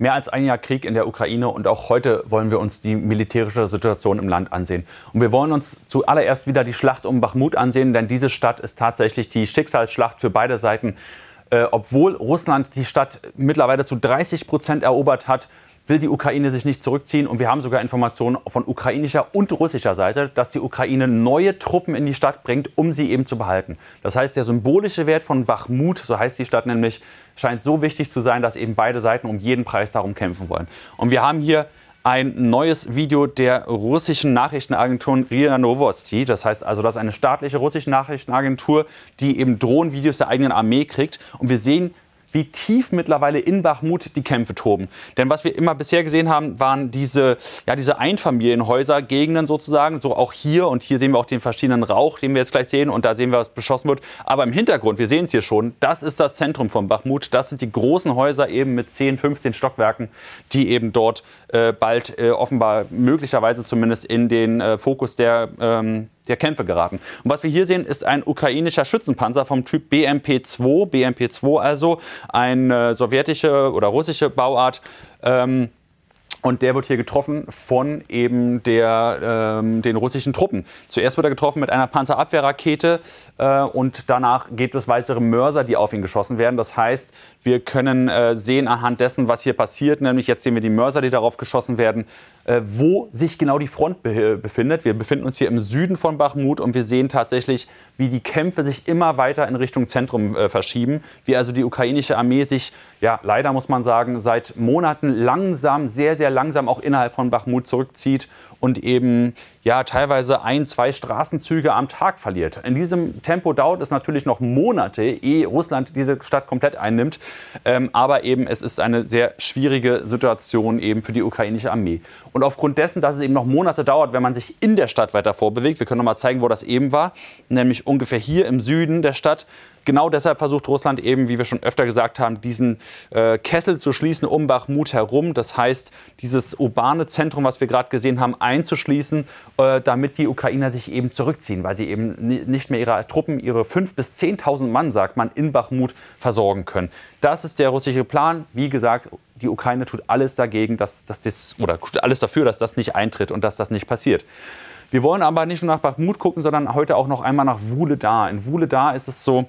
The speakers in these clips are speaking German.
Mehr als ein Jahr Krieg in der Ukraine und auch heute wollen wir uns die militärische Situation im Land ansehen. Und wir wollen uns zuallererst wieder die Schlacht um Bachmut ansehen, denn diese Stadt ist tatsächlich die Schicksalsschlacht für beide Seiten. Äh, obwohl Russland die Stadt mittlerweile zu 30 Prozent erobert hat, will die Ukraine sich nicht zurückziehen. Und wir haben sogar Informationen von ukrainischer und russischer Seite, dass die Ukraine neue Truppen in die Stadt bringt, um sie eben zu behalten. Das heißt, der symbolische Wert von Bachmut, so heißt die Stadt nämlich, scheint so wichtig zu sein, dass eben beide Seiten um jeden Preis darum kämpfen wollen. Und wir haben hier ein neues Video der russischen Nachrichtenagentur RIA Novosti. Das heißt also, dass eine staatliche russische Nachrichtenagentur, die eben Drohnenvideos der eigenen Armee kriegt. Und wir sehen wie tief mittlerweile in Bachmut die Kämpfe toben. Denn was wir immer bisher gesehen haben, waren diese, ja, diese Einfamilienhäuser, Gegenden sozusagen, so auch hier. Und hier sehen wir auch den verschiedenen Rauch, den wir jetzt gleich sehen. Und da sehen wir, was beschossen wird. Aber im Hintergrund, wir sehen es hier schon, das ist das Zentrum von Bachmut. Das sind die großen Häuser eben mit 10, 15 Stockwerken, die eben dort äh, bald äh, offenbar möglicherweise zumindest in den äh, Fokus der ähm, der Kämpfe geraten. Und was wir hier sehen, ist ein ukrainischer Schützenpanzer vom Typ BMP-2, BMP-2 also, eine äh, sowjetische oder russische Bauart. Ähm, und der wird hier getroffen von eben der, ähm, den russischen Truppen. Zuerst wird er getroffen mit einer Panzerabwehrrakete äh, und danach gibt es weitere Mörser, die auf ihn geschossen werden. Das heißt, wir können äh, sehen anhand dessen, was hier passiert, nämlich jetzt sehen wir die Mörser, die darauf geschossen werden, äh, wo sich genau die Front be äh, befindet. Wir befinden uns hier im Süden von Bachmut und wir sehen tatsächlich, wie die Kämpfe sich immer weiter in Richtung Zentrum äh, verschieben, wie also die ukrainische Armee sich, ja, leider muss man sagen, seit Monaten langsam, sehr, sehr langsam auch innerhalb von Bachmut zurückzieht und eben ja teilweise ein, zwei Straßenzüge am Tag verliert. In diesem Tempo dauert es natürlich noch Monate, ehe Russland diese Stadt komplett einnimmt. Ähm, aber eben es ist eine sehr schwierige Situation eben für die ukrainische Armee. Und aufgrund dessen, dass es eben noch Monate dauert, wenn man sich in der Stadt weiter vorbewegt, wir können noch mal zeigen, wo das eben war, nämlich ungefähr hier im Süden der Stadt, genau deshalb versucht Russland eben, wie wir schon öfter gesagt haben, diesen äh, Kessel zu schließen um Bachmut herum. Das heißt, dieses urbane Zentrum, was wir gerade gesehen haben, einzuschließen, äh, damit die Ukrainer sich eben zurückziehen, weil sie eben nicht mehr ihre Truppen, ihre 5.000 bis 10.000 Mann, sagt man, in Bachmut versorgen können. Das ist der russische Plan. Wie gesagt, die Ukraine tut alles dagegen, dass, dass das, oder alles dafür, dass das nicht eintritt und dass das nicht passiert. Wir wollen aber nicht nur nach Bachmut gucken, sondern heute auch noch einmal nach Wuledar. In Wuledar ist es so,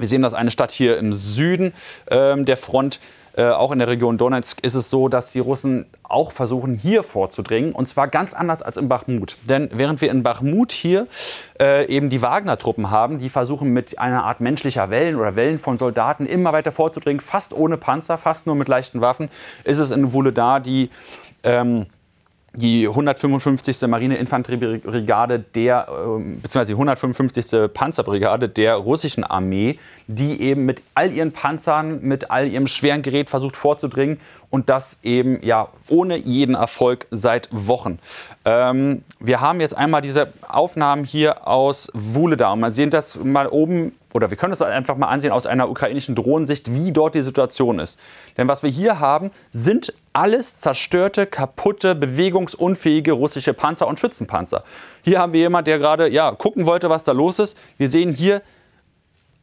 wir sehen, dass eine Stadt hier im Süden ähm, der Front, äh, auch in der Region Donetsk, ist es so, dass die Russen auch versuchen, hier vorzudringen. Und zwar ganz anders als in Bachmut. Denn während wir in Bachmut hier äh, eben die Wagner-Truppen haben, die versuchen mit einer Art menschlicher Wellen oder Wellen von Soldaten immer weiter vorzudringen, fast ohne Panzer, fast nur mit leichten Waffen, ist es in Wuledar die... Ähm, die 155. Marineinfanteriebrigade der, äh, beziehungsweise die 155. Panzerbrigade der russischen Armee, die eben mit all ihren Panzern, mit all ihrem schweren Gerät versucht vorzudringen und das eben ja ohne jeden Erfolg seit Wochen. Ähm, wir haben jetzt einmal diese Aufnahmen hier aus Wuleda und man sieht das mal oben oder wir können es einfach mal ansehen aus einer ukrainischen Drohnensicht, wie dort die Situation ist. Denn was wir hier haben, sind alles zerstörte, kaputte, bewegungsunfähige russische Panzer und Schützenpanzer. Hier haben wir jemanden, der gerade ja, gucken wollte, was da los ist. Wir sehen hier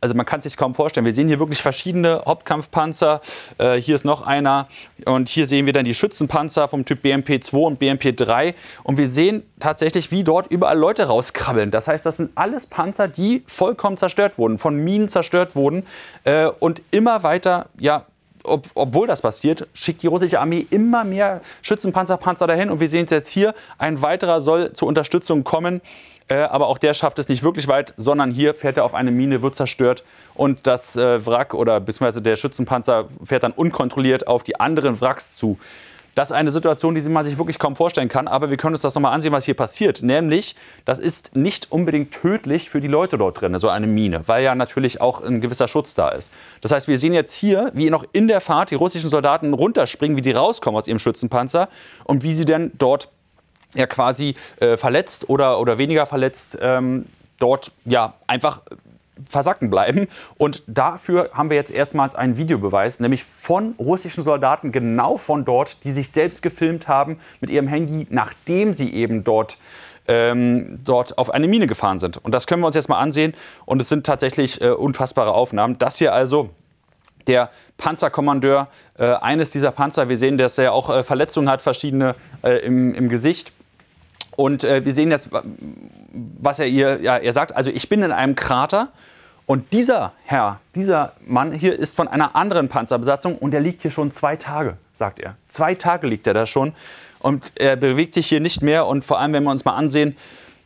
also man kann es sich kaum vorstellen. Wir sehen hier wirklich verschiedene Hauptkampfpanzer. Äh, hier ist noch einer. Und hier sehen wir dann die Schützenpanzer vom Typ BMP-2 und BMP-3. Und wir sehen tatsächlich, wie dort überall Leute rauskrabbeln. Das heißt, das sind alles Panzer, die vollkommen zerstört wurden, von Minen zerstört wurden äh, und immer weiter ja, ob, obwohl das passiert, schickt die russische Armee immer mehr Schützenpanzerpanzer dahin. Und wir sehen es jetzt hier, ein weiterer soll zur Unterstützung kommen. Äh, aber auch der schafft es nicht wirklich weit, sondern hier fährt er auf eine Mine, wird zerstört und das äh, Wrack oder beziehungsweise der Schützenpanzer fährt dann unkontrolliert auf die anderen Wracks zu. Das ist eine Situation, die man sich wirklich kaum vorstellen kann. Aber wir können uns das nochmal ansehen, was hier passiert. Nämlich, das ist nicht unbedingt tödlich für die Leute dort drin, so eine Mine, weil ja natürlich auch ein gewisser Schutz da ist. Das heißt, wir sehen jetzt hier, wie noch in der Fahrt die russischen Soldaten runterspringen, wie die rauskommen aus ihrem Schützenpanzer und wie sie dann dort ja quasi äh, verletzt oder, oder weniger verletzt ähm, dort ja einfach versacken bleiben. Und dafür haben wir jetzt erstmals einen Videobeweis, nämlich von russischen Soldaten genau von dort, die sich selbst gefilmt haben mit ihrem Handy, nachdem sie eben dort ähm, dort auf eine Mine gefahren sind. Und das können wir uns jetzt mal ansehen. Und es sind tatsächlich äh, unfassbare Aufnahmen. Das hier also der Panzerkommandeur, äh, eines dieser Panzer. Wir sehen, dass er auch äh, Verletzungen hat, verschiedene äh, im, im Gesicht. Und äh, wir sehen jetzt, was er ihr, ja, er sagt, also ich bin in einem Krater und dieser Herr, dieser Mann hier ist von einer anderen Panzerbesatzung und er liegt hier schon zwei Tage, sagt er. Zwei Tage liegt er da schon und er bewegt sich hier nicht mehr und vor allem, wenn wir uns mal ansehen,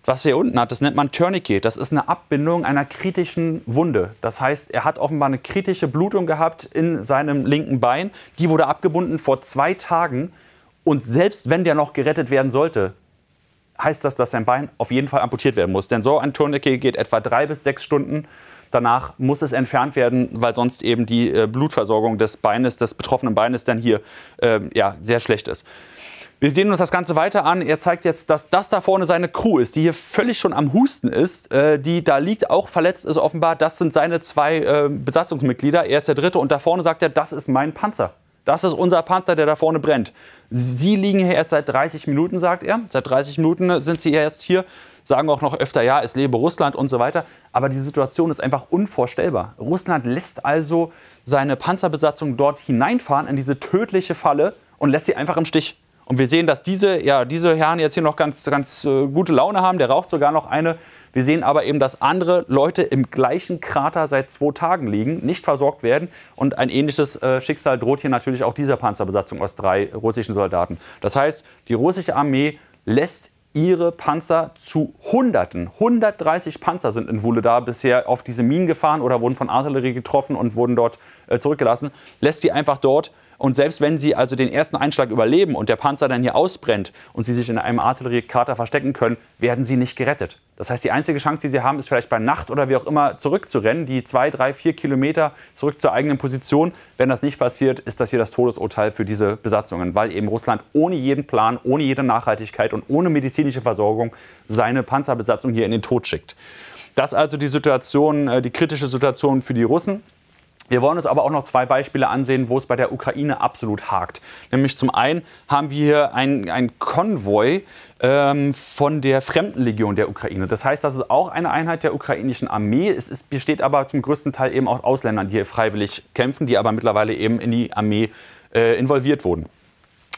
was er hier unten hat, das nennt man Tourniquet. Das ist eine Abbindung einer kritischen Wunde. Das heißt, er hat offenbar eine kritische Blutung gehabt in seinem linken Bein. Die wurde abgebunden vor zwei Tagen. Und selbst wenn der noch gerettet werden sollte, heißt das, dass sein Bein auf jeden Fall amputiert werden muss. Denn so ein Tourniquet geht etwa drei bis sechs Stunden. Danach muss es entfernt werden, weil sonst eben die äh, Blutversorgung des Beines, des betroffenen Beines dann hier äh, ja, sehr schlecht ist. Wir sehen uns das Ganze weiter an. Er zeigt jetzt, dass das da vorne seine Crew ist, die hier völlig schon am Husten ist, äh, die da liegt, auch verletzt ist offenbar. Das sind seine zwei äh, Besatzungsmitglieder. Er ist der dritte und da vorne sagt er, das ist mein Panzer. Das ist unser Panzer, der da vorne brennt. Sie liegen hier erst seit 30 Minuten, sagt er. Seit 30 Minuten sind Sie erst hier sagen auch noch öfter, ja, es lebe Russland und so weiter. Aber die Situation ist einfach unvorstellbar. Russland lässt also seine Panzerbesatzung dort hineinfahren in diese tödliche Falle und lässt sie einfach im Stich. Und wir sehen, dass diese, ja, diese Herren jetzt hier noch ganz, ganz äh, gute Laune haben. Der raucht sogar noch eine wir sehen aber eben, dass andere Leute im gleichen Krater seit zwei Tagen liegen, nicht versorgt werden. Und ein ähnliches äh, Schicksal droht hier natürlich auch dieser Panzerbesatzung aus drei russischen Soldaten. Das heißt, die russische Armee lässt ihre Panzer zu Hunderten. 130 Panzer sind in Wuledar bisher auf diese Minen gefahren oder wurden von Artillerie getroffen und wurden dort äh, zurückgelassen. Lässt die einfach dort und selbst wenn sie also den ersten Einschlag überleben und der Panzer dann hier ausbrennt und sie sich in einem Artilleriekater verstecken können, werden sie nicht gerettet. Das heißt, die einzige Chance, die sie haben, ist vielleicht bei Nacht oder wie auch immer zurückzurennen, die zwei, drei, vier Kilometer zurück zur eigenen Position. Wenn das nicht passiert, ist das hier das Todesurteil für diese Besatzungen, weil eben Russland ohne jeden Plan, ohne jede Nachhaltigkeit und ohne medizinische Versorgung seine Panzerbesatzung hier in den Tod schickt. Das also die Situation, äh, die kritische Situation für die Russen. Wir wollen uns aber auch noch zwei Beispiele ansehen, wo es bei der Ukraine absolut hakt. Nämlich zum einen haben wir hier einen Konvoi ähm, von der Fremdenlegion der Ukraine. Das heißt, das ist auch eine Einheit der ukrainischen Armee. Es ist, besteht aber zum größten Teil eben aus Ausländern, die hier freiwillig kämpfen, die aber mittlerweile eben in die Armee äh, involviert wurden.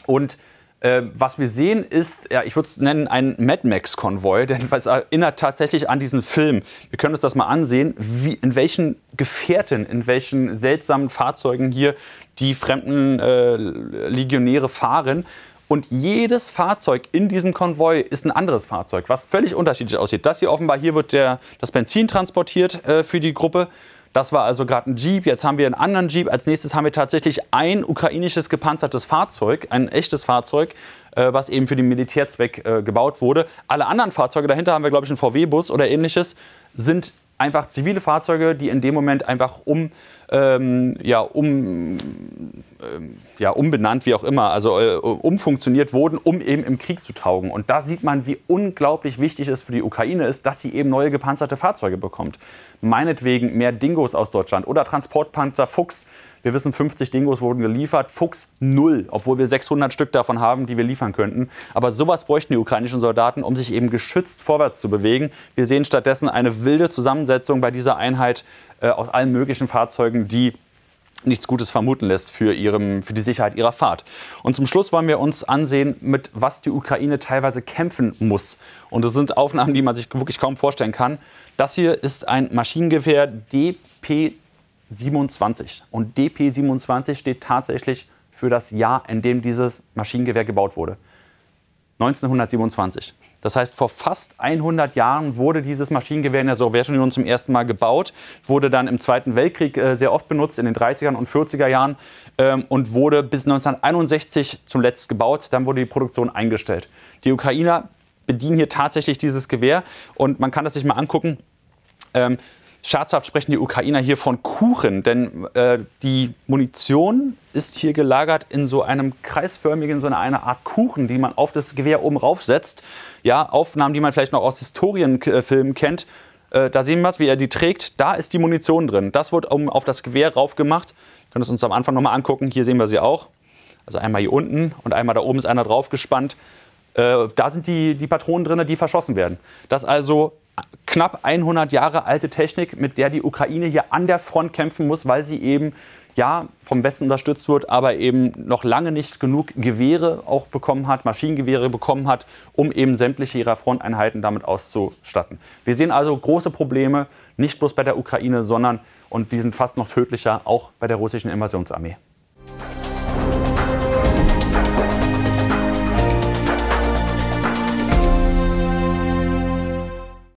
Und ähm, was wir sehen, ist, ja, ich würde es nennen, ein Mad Max-Konvoi, denn es erinnert tatsächlich an diesen Film. Wir können uns das mal ansehen, wie, in welchen Gefährten, in welchen seltsamen Fahrzeugen hier die fremden äh, Legionäre fahren. Und jedes Fahrzeug in diesem Konvoi ist ein anderes Fahrzeug, was völlig unterschiedlich aussieht. Das hier offenbar, hier wird der, das Benzin transportiert äh, für die Gruppe. Das war also gerade ein Jeep, jetzt haben wir einen anderen Jeep. Als nächstes haben wir tatsächlich ein ukrainisches gepanzertes Fahrzeug, ein echtes Fahrzeug, äh, was eben für den Militärzweck äh, gebaut wurde. Alle anderen Fahrzeuge dahinter haben wir, glaube ich, einen VW-Bus oder ähnliches, sind einfach zivile Fahrzeuge, die in dem Moment einfach um, ähm, ja, um, ähm, ja, umbenannt, wie auch immer, also äh, umfunktioniert wurden, um eben im Krieg zu taugen. Und da sieht man, wie unglaublich wichtig es für die Ukraine ist, dass sie eben neue gepanzerte Fahrzeuge bekommt. Meinetwegen mehr Dingos aus Deutschland oder Transportpanzer Fuchs wir wissen, 50 Dingos wurden geliefert, Fuchs null, obwohl wir 600 Stück davon haben, die wir liefern könnten. Aber sowas bräuchten die ukrainischen Soldaten, um sich eben geschützt vorwärts zu bewegen. Wir sehen stattdessen eine wilde Zusammensetzung bei dieser Einheit äh, aus allen möglichen Fahrzeugen, die nichts Gutes vermuten lässt für, ihrem, für die Sicherheit ihrer Fahrt. Und zum Schluss wollen wir uns ansehen, mit was die Ukraine teilweise kämpfen muss. Und das sind Aufnahmen, die man sich wirklich kaum vorstellen kann. Das hier ist ein Maschinengewehr DP 27. Und DP27 steht tatsächlich für das Jahr, in dem dieses Maschinengewehr gebaut wurde. 1927. Das heißt, vor fast 100 Jahren wurde dieses Maschinengewehr in der Sowjetunion zum ersten Mal gebaut, wurde dann im Zweiten Weltkrieg äh, sehr oft benutzt, in den 30 ern und 40er Jahren, ähm, und wurde bis 1961 zuletzt gebaut. Dann wurde die Produktion eingestellt. Die Ukrainer bedienen hier tatsächlich dieses Gewehr und man kann das sich mal angucken. Ähm, Scherzhaft sprechen die Ukrainer hier von Kuchen, denn äh, die Munition ist hier gelagert in so einem kreisförmigen, so einer Art Kuchen, die man auf das Gewehr oben raufsetzt. Ja, Aufnahmen, die man vielleicht noch aus Historienfilmen kennt. Äh, da sehen wir es, wie er die trägt. Da ist die Munition drin. Das wird auf das Gewehr raufgemacht. gemacht. Wir können es uns am Anfang nochmal angucken. Hier sehen wir sie auch. Also einmal hier unten und einmal da oben ist einer draufgespannt. Äh, da sind die, die Patronen drin, die verschossen werden. Das also knapp 100 Jahre alte Technik, mit der die Ukraine hier an der Front kämpfen muss, weil sie eben ja, vom Westen unterstützt wird, aber eben noch lange nicht genug Gewehre auch bekommen hat, Maschinengewehre bekommen hat, um eben sämtliche ihrer Fronteinheiten damit auszustatten. Wir sehen also große Probleme, nicht bloß bei der Ukraine, sondern, und die sind fast noch tödlicher, auch bei der russischen Invasionsarmee.